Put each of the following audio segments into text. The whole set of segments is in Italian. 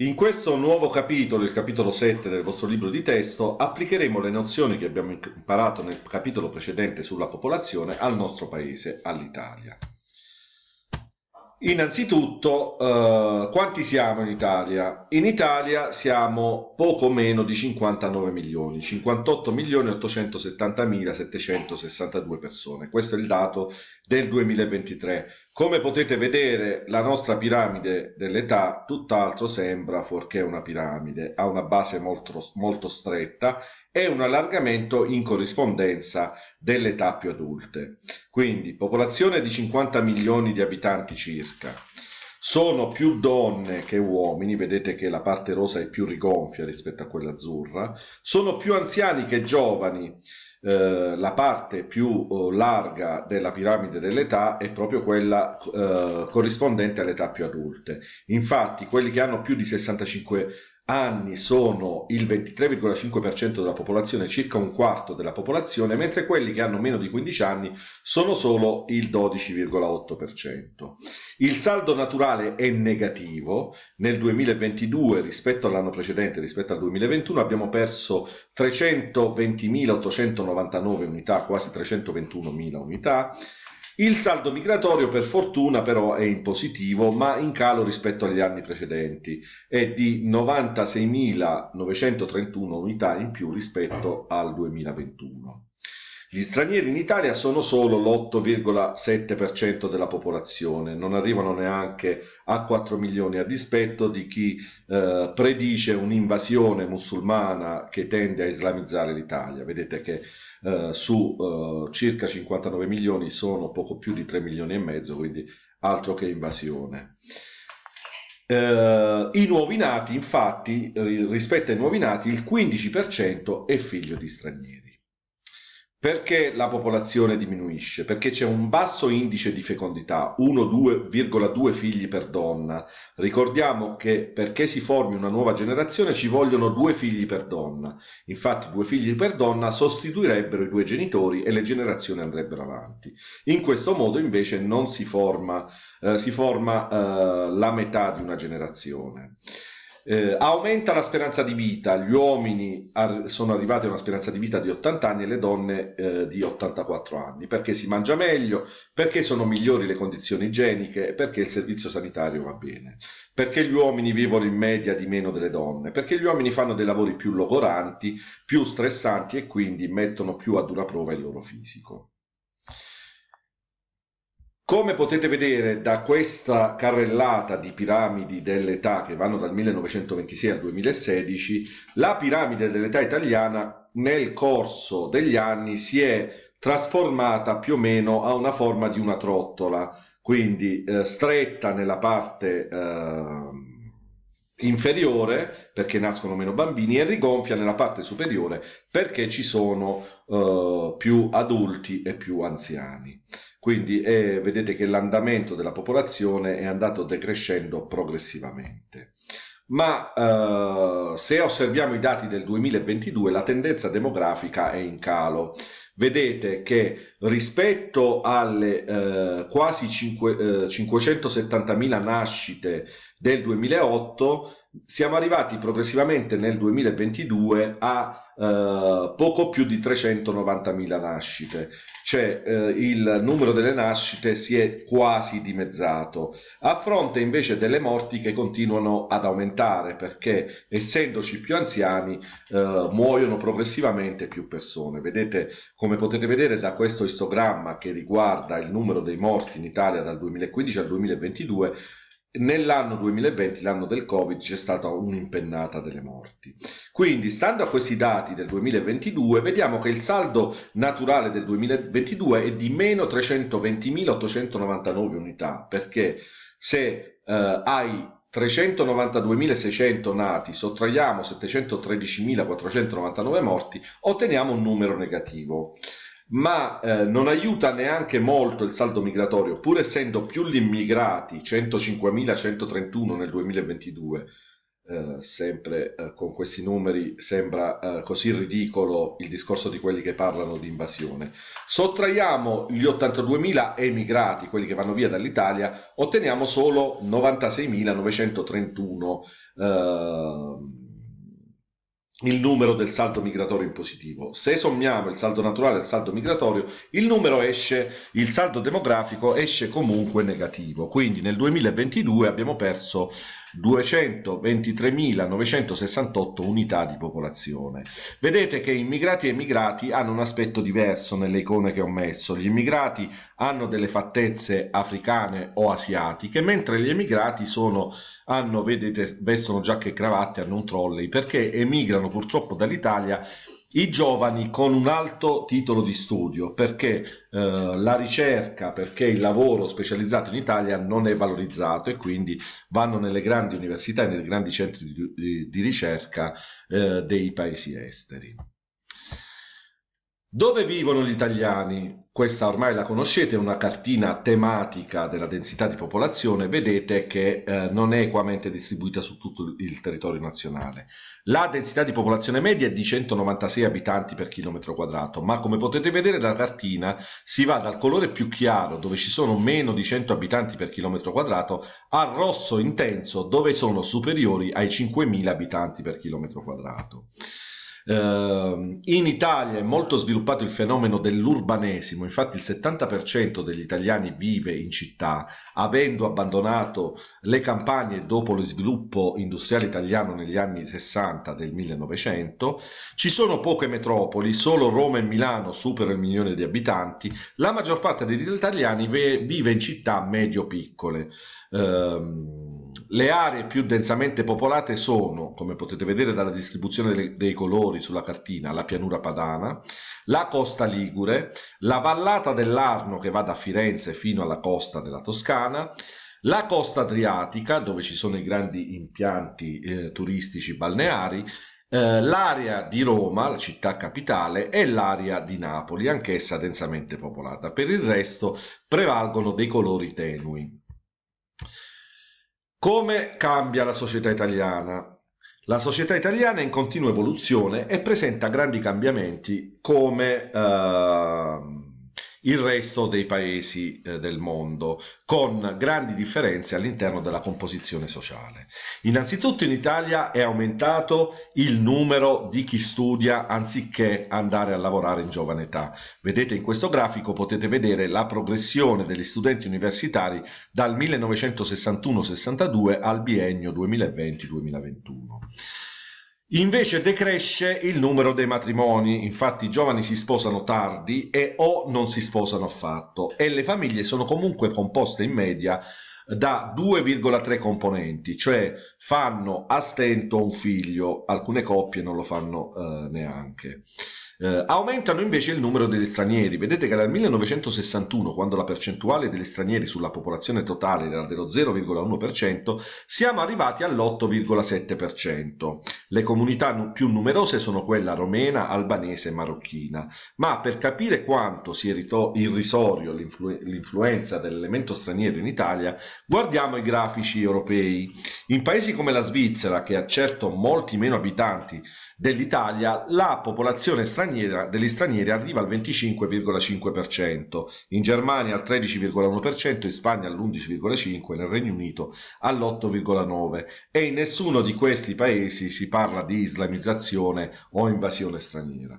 In questo nuovo capitolo, il capitolo 7 del vostro libro di testo, applicheremo le nozioni che abbiamo imparato nel capitolo precedente sulla popolazione al nostro paese, all'Italia. Innanzitutto, eh, quanti siamo in Italia? In Italia siamo poco meno di 59 milioni, 58 milioni 870 mila 762 persone. Questo è il dato del 2023, come potete vedere, la nostra piramide dell'età tutt'altro sembra fuorché una piramide, ha una base molto, molto stretta e un allargamento in corrispondenza delle età più adulte. Quindi, popolazione di 50 milioni di abitanti circa. Sono più donne che uomini, vedete che la parte rosa è più rigonfia rispetto a quella azzurra, sono più anziani che giovani, eh, la parte più oh, larga della piramide dell'età è proprio quella eh, corrispondente all'età più adulte. Infatti, quelli che hanno più di 65 anni anni sono il 23,5% della popolazione, circa un quarto della popolazione, mentre quelli che hanno meno di 15 anni sono solo il 12,8%. Il saldo naturale è negativo, nel 2022 rispetto all'anno precedente, rispetto al 2021 abbiamo perso 320.899 unità, quasi 321.000 unità, il saldo migratorio per fortuna però è in positivo ma in calo rispetto agli anni precedenti, è di 96.931 unità in più rispetto al 2021. Gli stranieri in Italia sono solo l'8,7% della popolazione, non arrivano neanche a 4 milioni, a dispetto di chi eh, predice un'invasione musulmana che tende a islamizzare l'Italia. Vedete che eh, su eh, circa 59 milioni sono poco più di 3 milioni e mezzo, quindi altro che invasione. Eh, I nuovi nati, infatti, rispetto ai nuovi nati, il 15% è figlio di stranieri. Perché la popolazione diminuisce? Perché c'è un basso indice di fecondità, 1,2 figli per donna. Ricordiamo che perché si formi una nuova generazione ci vogliono due figli per donna. Infatti due figli per donna sostituirebbero i due genitori e le generazioni andrebbero avanti. In questo modo invece non si forma, eh, si forma eh, la metà di una generazione. Eh, aumenta la speranza di vita, gli uomini ar- sono arrivati a una speranza di vita di 80 anni e le donne eh, di 84 anni, perché si mangia meglio, perché sono migliori le condizioni igieniche, perché il servizio sanitario va bene, perché gli uomini vivono in media di meno delle donne, perché gli uomini fanno dei lavori più logoranti, più stressanti e quindi mettono più a dura prova il loro fisico. Come potete vedere da questa carrellata di piramidi dell'età che vanno dal 1926 al 2016, la piramide dell'età italiana nel corso degli anni si è trasformata più o meno a una forma di una trottola, quindi eh, stretta nella parte eh, inferiore perché nascono meno bambini e rigonfia nella parte superiore perché ci sono eh, più adulti e più anziani. Quindi eh, vedete che l'andamento della popolazione è andato decrescendo progressivamente. Ma eh, se osserviamo i dati del 2022 la tendenza demografica è in calo vedete che rispetto alle eh, quasi 5, eh, 570.000 nascite del 2008 siamo arrivati progressivamente nel 2022 a eh, poco più di 390.000 nascite, cioè eh, il numero delle nascite si è quasi dimezzato, a fronte invece delle morti che continuano ad aumentare perché essendoci più anziani eh, muoiono progressivamente più persone. Vedete, come potete vedere da questo istogramma che riguarda il numero dei morti in Italia dal 2015 al 2022, nell'anno 2020, l'anno del Covid, c'è stata un'impennata delle morti. Quindi, stando a questi dati del 2022, vediamo che il saldo naturale del 2022 è di meno 320.899 unità, perché se eh, hai 392.600 nati, sottraiamo 713.499 morti, otteniamo un numero negativo ma eh, non aiuta neanche molto il saldo migratorio, pur essendo più gli immigrati, 105.131 nel 2022, eh, sempre eh, con questi numeri sembra eh, così ridicolo il discorso di quelli che parlano di invasione. Sottraiamo gli 82.000 emigrati, quelli che vanno via dall'Italia, otteniamo solo 96.931 il numero del saldo migratorio in positivo. Se sommiamo il saldo naturale e il saldo migratorio, il numero esce, il saldo demografico esce comunque negativo. Quindi nel 2022 abbiamo perso 223.968 unità di popolazione. Vedete che immigrati e emigrati hanno un aspetto diverso nelle icone che ho messo. Gli immigrati hanno delle fattezze africane o asiatiche, mentre gli emigrati sono, hanno, vedete, vestono giacche e cravatte, hanno un trolley, perché emigrano purtroppo dall'Italia i giovani con un alto titolo di studio perché eh, la ricerca, perché il lavoro specializzato in Italia non è valorizzato e quindi vanno nelle grandi università e nei grandi centri di, di ricerca eh, dei paesi esteri. Dove vivono gli italiani? Questa ormai la conoscete, è una cartina tematica della densità di popolazione, vedete che eh, non è equamente distribuita su tutto il territorio nazionale. La densità di popolazione media è di 196 abitanti per chilometro quadrato, ma come potete vedere dalla cartina si va dal colore più chiaro, dove ci sono meno di 100 abitanti per chilometro quadrato, al rosso intenso, dove sono superiori ai 5.000 abitanti per chilometro quadrato. Ehm, in Italia è molto sviluppato il fenomeno dell'urbanesimo, infatti il 70% degli italiani vive in città, avendo abbandonato le campagne dopo lo sviluppo industriale italiano negli anni 60 del 1900. Ci sono poche metropoli, solo Roma e Milano superano il milione di abitanti, la maggior parte degli italiani vive in città medio-piccole. Um, le aree più densamente popolate sono, come potete vedere dalla distribuzione dei colori sulla cartina, la pianura padana, la costa ligure, la vallata dell'Arno che va da Firenze fino alla costa della Toscana, la costa adriatica dove ci sono i grandi impianti eh, turistici balneari, eh, l'area di Roma, la città capitale, e l'area di Napoli, anch'essa densamente popolata. Per il resto prevalgono dei colori tenui. Come cambia la società italiana? La società italiana è in continua evoluzione e presenta grandi cambiamenti come... Eh, il resto dei paesi eh, del mondo, con grandi differenze all'interno della composizione sociale. Innanzitutto in Italia è aumentato il numero di chi studia anziché andare a lavorare in giovane età. Vedete in questo grafico potete vedere la progressione degli studenti universitari dal 1961-62 al biennio 2020-2021. Invece decresce il numero dei matrimoni, infatti i giovani si sposano tardi e o non si sposano affatto e le famiglie sono comunque composte in media da 2,3 componenti, cioè fanno a stento un figlio, alcune coppie non lo fanno eh, neanche. Eh, aumentano invece il numero degli stranieri. Vedete che dal 1961, quando la percentuale degli stranieri sulla popolazione totale era dello 0,1%, siamo arrivati all'8,7%. Le comunità più numerose sono quella romena, albanese e marocchina. Ma per capire quanto sia irrisorio l'influenza dell'elemento straniero in Italia, guardiamo i grafici europei. In paesi come la Svizzera, che ha certo molti meno abitanti dell'Italia, la popolazione straniera, degli stranieri arriva al 25,5%, in Germania al 13,1%, in Spagna all'11,5%, nel Regno Unito all'8,9% e in nessuno di questi paesi si parla di islamizzazione o invasione straniera.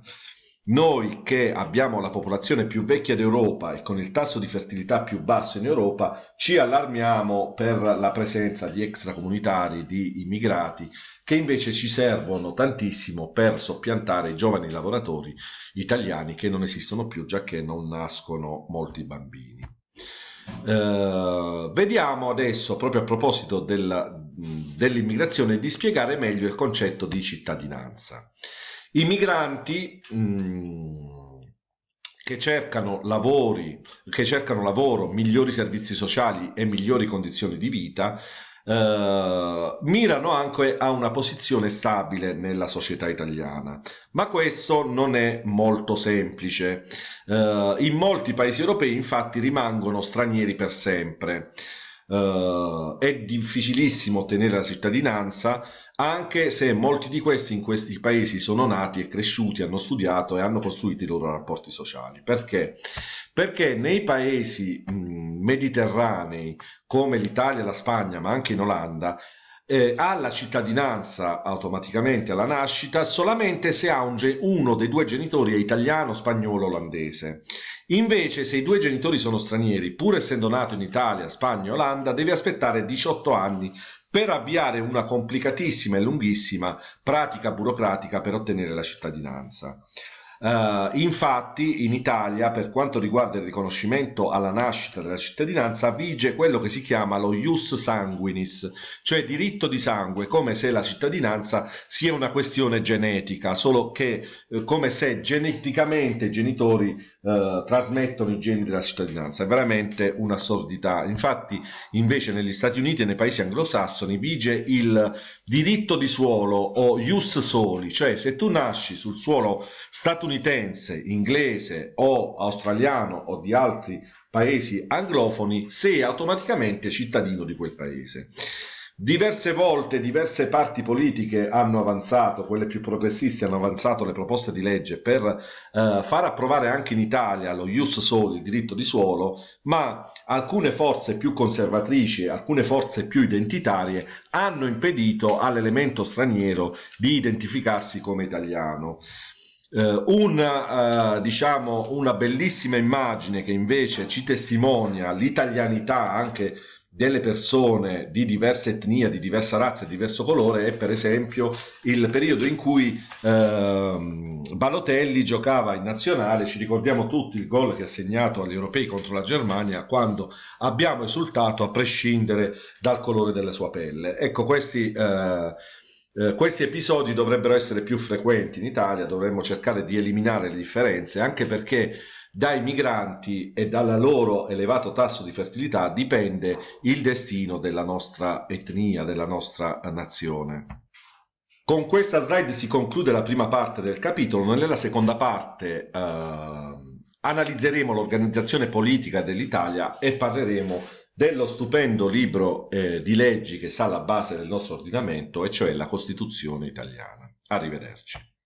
Noi che abbiamo la popolazione più vecchia d'Europa e con il tasso di fertilità più basso in Europa, ci allarmiamo per la presenza di extracomunitari, di immigrati, che invece ci servono tantissimo per soppiantare i giovani lavoratori italiani che non esistono più, già che non nascono molti bambini. Eh, vediamo adesso, proprio a proposito della, dell'immigrazione, di spiegare meglio il concetto di cittadinanza. I migranti mm, che, cercano lavori, che cercano lavoro, migliori servizi sociali e migliori condizioni di vita, eh, mirano anche a una posizione stabile nella società italiana, ma questo non è molto semplice. Eh, in molti paesi europei infatti rimangono stranieri per sempre eh, è difficilissimo ottenere la cittadinanza anche se molti di questi in questi paesi sono nati e cresciuti, hanno studiato e hanno costruito i loro rapporti sociali. Perché? Perché nei paesi mh, mediterranei come l'Italia, la Spagna, ma anche in Olanda, eh, alla cittadinanza automaticamente alla nascita solamente se ha un uno dei due genitori è italiano, spagnolo, olandese. Invece se i due genitori sono stranieri, pur essendo nato in Italia, Spagna, Olanda, deve aspettare 18 anni per avviare una complicatissima e lunghissima pratica burocratica per ottenere la cittadinanza. Uh, infatti in Italia per quanto riguarda il riconoscimento alla nascita della cittadinanza vige quello che si chiama lo ius sanguinis, cioè diritto di sangue, come se la cittadinanza sia una questione genetica, solo che eh, come se geneticamente i genitori eh, trasmettono i geni della cittadinanza. È veramente un'assurdità. Infatti, invece, negli Stati Uniti e nei paesi anglosassoni vige il diritto di suolo o ius soli, cioè se tu nasci sul suolo statunitense, inglese o australiano o di altri paesi anglofoni, sei automaticamente cittadino di quel paese. Diverse volte diverse parti politiche hanno avanzato, quelle più progressiste hanno avanzato le proposte di legge per eh, far approvare anche in Italia lo ius soli, il diritto di suolo, ma alcune forze più conservatrici, alcune forze più identitarie hanno impedito all'elemento straniero di identificarsi come italiano. Eh, una, eh, diciamo, una bellissima immagine che invece ci testimonia l'italianità anche delle persone di diversa etnia, di diversa razza, di diverso colore è per esempio il periodo in cui eh, Balotelli giocava in nazionale, ci ricordiamo tutti il gol che ha segnato agli europei contro la Germania quando abbiamo esultato a prescindere dal colore della sua pelle. Ecco, questi... Eh, eh, questi episodi dovrebbero essere più frequenti in Italia, dovremmo cercare di eliminare le differenze, anche perché dai migranti e dal loro elevato tasso di fertilità dipende il destino della nostra etnia, della nostra eh, nazione. Con questa slide si conclude la prima parte del capitolo, nella seconda parte eh, analizzeremo l'organizzazione politica dell'Italia e parleremo dello stupendo libro eh, di leggi che sta alla base del nostro ordinamento, e cioè la Costituzione italiana. Arrivederci.